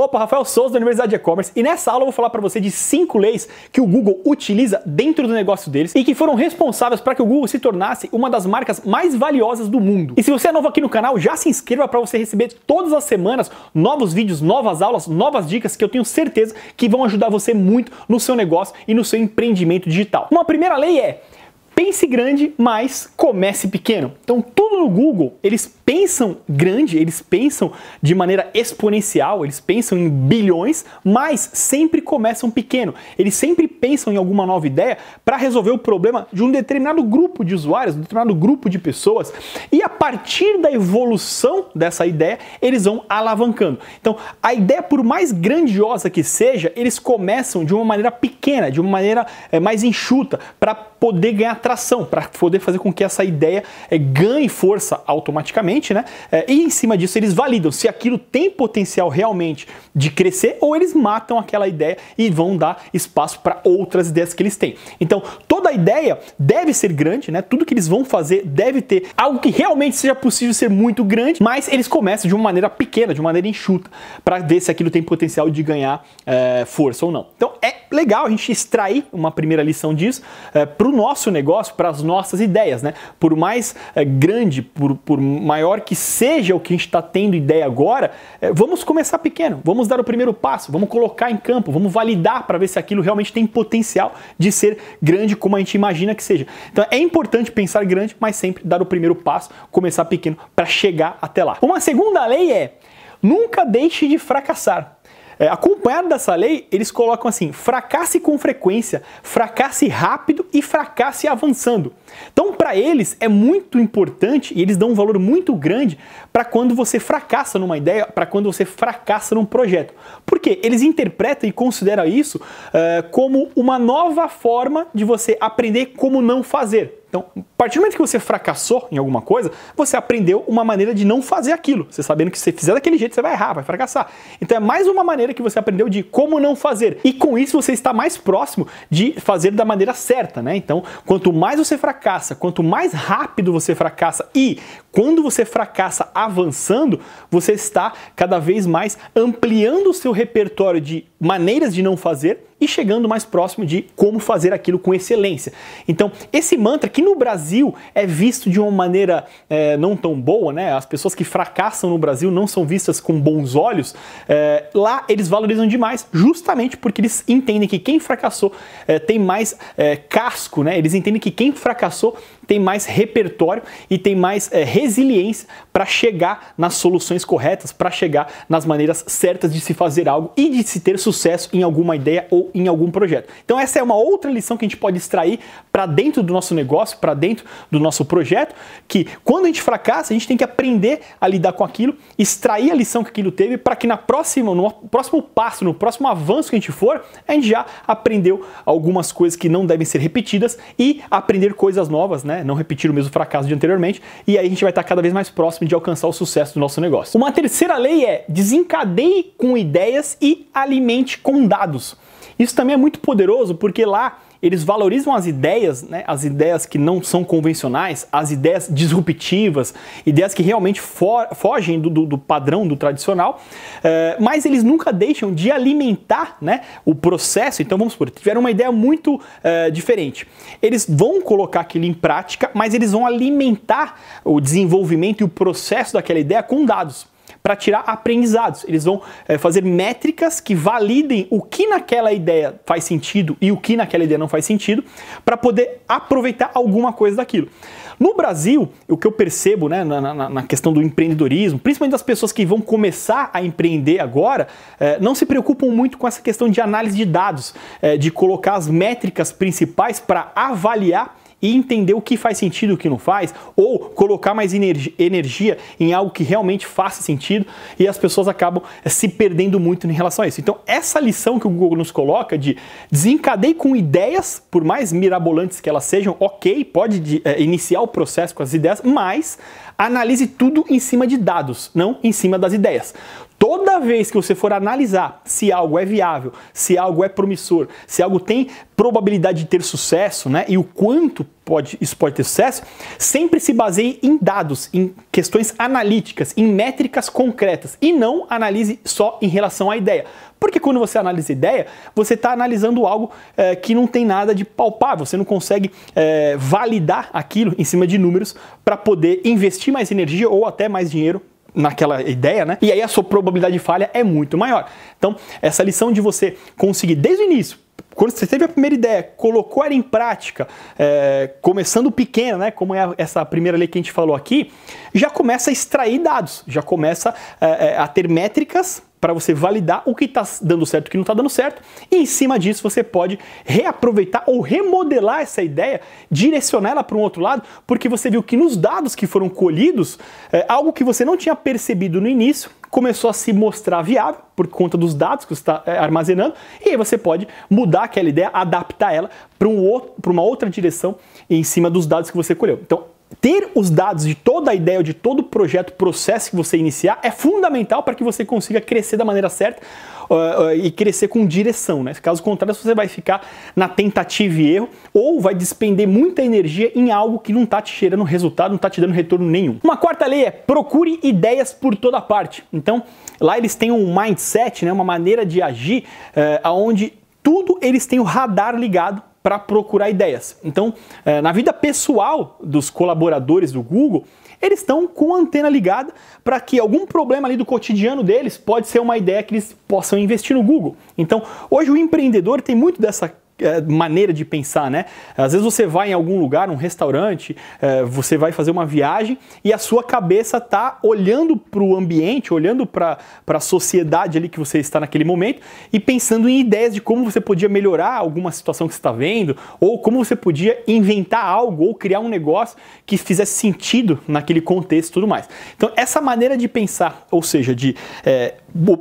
Opa, Rafael Souza da Universidade de E-Commerce e nessa aula eu vou falar para você de cinco leis que o Google utiliza dentro do negócio deles e que foram responsáveis para que o Google se tornasse uma das marcas mais valiosas do mundo. E se você é novo aqui no canal, já se inscreva para você receber todas as semanas novos vídeos, novas aulas, novas dicas que eu tenho certeza que vão ajudar você muito no seu negócio e no seu empreendimento digital. Uma primeira lei é pense grande, mas comece pequeno. Então, tudo no Google, eles pensam grande, eles pensam de maneira exponencial, eles pensam em bilhões, mas sempre começam pequeno. Eles sempre pensam em alguma nova ideia para resolver o problema de um determinado grupo de usuários, um determinado grupo de pessoas, e a partir da evolução dessa ideia, eles vão alavancando. Então, a ideia, por mais grandiosa que seja, eles começam de uma maneira pequena, de uma maneira é, mais enxuta, para poder ganhar tração, para poder fazer com que essa ideia é, ganhe força automaticamente, né? É, e em cima disso eles validam se aquilo tem potencial realmente de crescer ou eles matam aquela ideia e vão dar espaço para outras ideias que eles têm. Então, toda ideia deve ser grande, né? Tudo que eles vão fazer deve ter algo que realmente seja possível ser muito grande, mas eles começam de uma maneira pequena, de uma maneira enxuta, para ver se aquilo tem potencial de ganhar é, força ou não. Então, é legal a gente extrair uma primeira lição disso é, para o nosso negócio, para as nossas ideias, né? Por mais é, grande, por, por maior que seja o que a gente está tendo ideia agora, é, vamos começar pequeno, vamos dar o primeiro passo, vamos colocar em campo, vamos validar para ver se aquilo realmente tem potencial de ser grande como a gente imagina que seja. Então é importante pensar grande, mas sempre dar o primeiro passo, começar pequeno para chegar até lá. Uma segunda lei é nunca deixe de fracassar. É, acompanhado dessa lei, eles colocam assim: fracasse com frequência, fracasse rápido e fracasse avançando. Então, para eles é muito importante e eles dão um valor muito grande para quando você fracassa numa ideia, para quando você fracassa num projeto. Porque eles interpretam e consideram isso uh, como uma nova forma de você aprender como não fazer. Então, partir do momento que você fracassou em alguma coisa, você aprendeu uma maneira de não fazer aquilo. Você sabendo que se você fizer daquele jeito, você vai errar, vai fracassar. Então é mais uma maneira que você aprendeu de como não fazer. E com isso você está mais próximo de fazer da maneira certa, né? Então, quanto mais você fracassa, quanto mais rápido você fracassa e quando você fracassa avançando, você está cada vez mais ampliando o seu repertório de maneiras de não fazer e chegando mais próximo de como fazer aquilo com excelência. Então, esse mantra que no Brasil é visto de uma maneira é, não tão boa, né? As pessoas que fracassam no Brasil não são vistas com bons olhos. É, lá eles valorizam demais, justamente porque eles entendem que quem fracassou é, tem mais é, casco, né? Eles entendem que quem fracassou tem mais repertório e tem mais é, resiliência para chegar nas soluções corretas, para chegar nas maneiras certas de se fazer algo e de se ter sucesso em alguma ideia ou em algum projeto. Então essa é uma outra lição que a gente pode extrair para dentro do nosso negócio, para dentro do nosso projeto, que quando a gente fracassa, a gente tem que aprender a lidar com aquilo, extrair a lição que aquilo teve para que na próxima, no próximo passo, no próximo avanço que a gente for, a gente já aprendeu algumas coisas que não devem ser repetidas e aprender coisas novas, né? né? Não repetir o mesmo fracasso de anteriormente, e aí a gente vai estar cada vez mais próximo de alcançar o sucesso do nosso negócio. Uma terceira lei é desencadeie com ideias e alimente com dados. Isso também é muito poderoso porque lá eles valorizam as ideias, né, as ideias que não são convencionais, as ideias disruptivas, ideias que realmente for, fogem do, do, do, padrão do tradicional, é, mas eles nunca deixam de alimentar né, o processo. Então vamos supor, tiveram uma ideia muito é, diferente. Eles vão colocar aquilo em prática, mas eles vão alimentar o desenvolvimento e o processo daquela ideia com dados para tirar aprendizados. Eles vão é, fazer métricas que validem o que naquela ideia faz sentido e o que naquela ideia não faz sentido, para poder aproveitar alguma coisa daquilo. No Brasil, o que eu percebo né, na, na, na, questão do empreendedorismo, principalmente das pessoas que vão começar a empreender agora, eh, não se preocupam muito com essa questão de análise de dados, eh, de colocar as métricas principais para avaliar e entender o que faz sentido e o que não faz, ou colocar mais energia em algo que realmente faça sentido e as pessoas acabam eh, se perdendo muito em relação a isso. Então, essa lição que o Google nos coloca de desencadeie com ideias, por mais mirabolantes que elas sejam, ok, pode é, iniciar o processo com as ideias, mas analise tudo em cima de dados, não em cima das ideias. Toda vez que você for analisar se algo é viável, se algo é promissor, se algo tem probabilidade de ter sucesso, né, e o quanto pode, isso pode ter sucesso, sempre se baseie em dados, em questões analíticas, em métricas concretas e não analise só em relação à ideia. Porque quando você analisa ideia, você está analisando algo é, que não tem nada de palpável, você não consegue é, validar aquilo em cima de números para poder investir mais energia ou até mais dinheiro naquela ideia, né? E aí a sua probabilidade de falha é muito maior. Então, essa lição de você conseguir desde o início, quando você teve a primeira ideia, colocou ela em prática, é, começando pequena, né, como é essa primeira lei que a gente falou aqui, já começa a extrair dados, já começa é, é a ter métricas para você validar o que está dando certo e o que não está dando certo. E em cima disso, você pode reaproveitar ou remodelar essa ideia, direcionar ela para um outro lado, porque você viu que nos dados que foram colhidos, é, algo que você não tinha percebido no início começou a se mostrar viável por conta dos dados que você está é, eh, armazenando, e aí você pode mudar aquela ideia, adaptar ela para um uma outra direção em cima dos dados que você colheu. Então, ter os dados de toda a ideia, de todo o projeto, processo que você iniciar é fundamental para que você consiga crescer da maneira certa uh, uh, e crescer com direção. Né? Caso contrário, você vai ficar na tentativa e erro ou vai despender muita energia em algo que não está te cheirando resultado, não está te dando retorno nenhum. Uma quarta lei é procure ideias por toda parte. Então, lá eles têm um mindset, né? uma maneira de agir uh, eh, onde tudo eles têm o radar ligado para procurar ideias. Então, eh, na vida pessoal dos colaboradores do Google, eles estão com a antena ligada para que algum problema ali do cotidiano deles pode ser uma ideia que eles possam investir no Google. Então, hoje o empreendedor tem muito dessa é, maneira de pensar, né? Às vezes você vai em algum lugar, um restaurante, é, você vai fazer uma viagem e a sua cabeça tá olhando para o ambiente, olhando para a sociedade ali que você está naquele momento e pensando em ideias de como você podia melhorar alguma situação que você está vendo ou como você podia inventar algo ou criar um negócio que fizesse sentido naquele contexto e tudo mais. Então, essa maneira de pensar, ou seja, de é,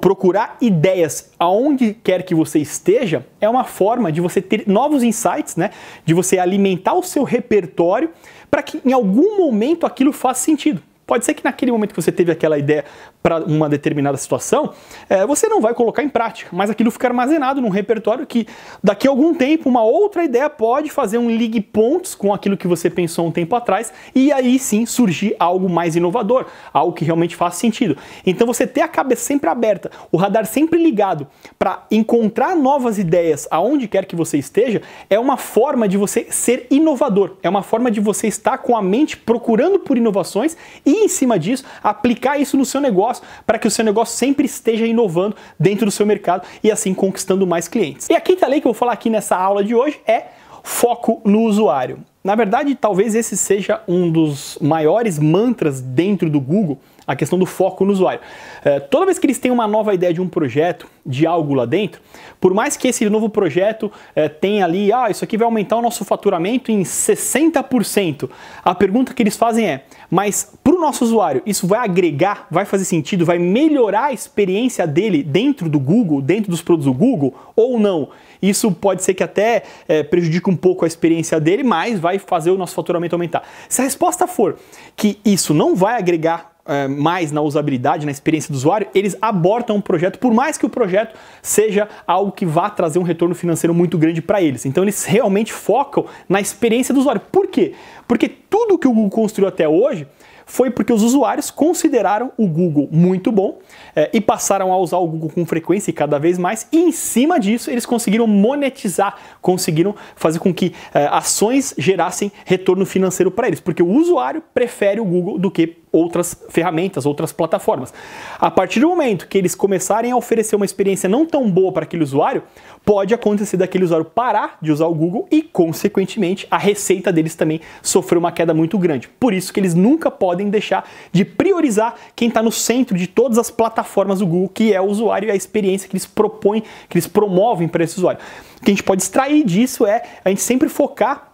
procurar ideias aonde quer que você esteja é uma forma de você ter novos insights, né? De você alimentar o seu repertório para que em algum momento aquilo faça sentido. Pode ser que naquele momento que você teve aquela ideia para uma determinada situação, é, você não vai colocar em prática, mas aquilo fica armazenado num repertório que daqui a algum tempo uma outra ideia pode fazer um ligue pontos com aquilo que você pensou um tempo atrás e aí sim surgir algo mais inovador, algo que realmente faça sentido. Então você ter a cabeça sempre aberta, o radar sempre ligado para encontrar novas ideias aonde quer que você esteja, é uma forma de você ser inovador, é uma forma de você estar com a mente procurando por inovações e em cima disso, aplicar isso no seu negócio para que o seu negócio sempre esteja inovando dentro do seu mercado e assim conquistando mais clientes. E a quinta lei que eu vou falar aqui nessa aula de hoje é foco no usuário. Na verdade, talvez esse seja um dos maiores mantras dentro do Google a questão do foco no usuário. É, toda vez que eles têm uma nova ideia de um projeto, de algo lá dentro, por mais que esse novo projeto é, tenha ali, ah, isso aqui vai aumentar o nosso faturamento em 60%, a pergunta que eles fazem é, mas para o nosso usuário, isso vai agregar, vai fazer sentido, vai melhorar a experiência dele dentro do Google, dentro dos produtos do Google, ou não? Isso pode ser que até é, prejudique um pouco a experiência dele, mas vai fazer o nosso faturamento aumentar. Se a resposta for que isso não vai agregar é, mais na usabilidade, na experiência do usuário, eles abortam o projeto, por mais que o projeto seja algo que vá trazer um retorno financeiro muito grande para eles. Então eles realmente focam na experiência do usuário. Por quê? Porque tudo que o Google construiu até hoje foi porque os usuários consideraram o Google muito bom é, e passaram a usar o Google com frequência e cada vez mais, e em cima disso eles conseguiram monetizar, conseguiram fazer com que é, ações gerassem retorno financeiro para eles, porque o usuário prefere o Google do que outras ferramentas, outras plataformas. A partir do momento que eles começarem a oferecer uma experiência não tão boa para aquele usuário, pode acontecer daquele usuário parar de usar o Google e, consequentemente, a receita deles também sofrer uma queda muito grande. Por isso que eles nunca podem deixar de priorizar quem está no centro de todas as plataformas do Google, que é o usuário e a experiência que eles propõem, que eles promovem para esse usuário. O que a gente pode extrair disso é a gente sempre focar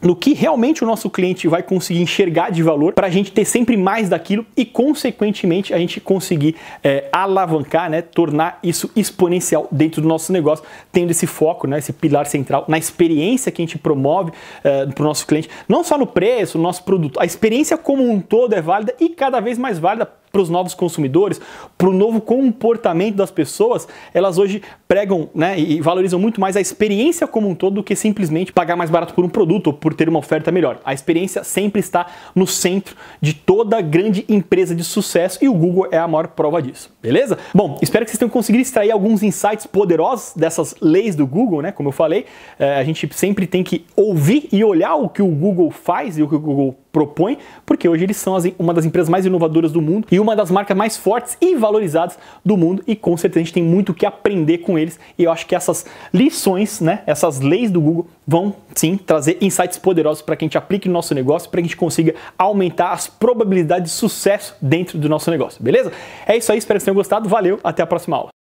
no que realmente o nosso cliente vai conseguir enxergar de valor para a gente ter sempre mais daquilo e, consequentemente, a gente conseguir é, alavancar, né, tornar isso exponencial dentro do nosso negócio, tendo esse foco, né, esse pilar central na experiência que a gente promove é, para o nosso cliente, não só no preço, no nosso produto, a experiência como um todo é válida e cada vez mais válida para os novos consumidores, para o novo comportamento das pessoas, elas hoje pregam né, e valorizam muito mais a experiência como um todo do que simplesmente pagar mais barato por um produto ou por ter uma oferta melhor. A experiência sempre está no centro de toda grande empresa de sucesso e o Google é a maior prova disso, beleza? Bom, espero que vocês tenham conseguido extrair alguns insights poderosos dessas leis do Google, né? Como eu falei, eh, a gente sempre tem que ouvir e olhar o que o Google faz e o que o Google propõe, porque hoje eles são as, uma das empresas mais inovadoras do mundo e uma das marcas mais fortes e valorizadas do mundo e com certeza a gente tem muito o que aprender com eles e eu acho que essas lições, né, essas leis do Google vão sim trazer insights poderosos para que a gente aplique no nosso negócio, para que a gente consiga aumentar as probabilidades de sucesso dentro do nosso negócio, beleza? É isso aí, espero que vocês tenham gostado, valeu, até a próxima aula.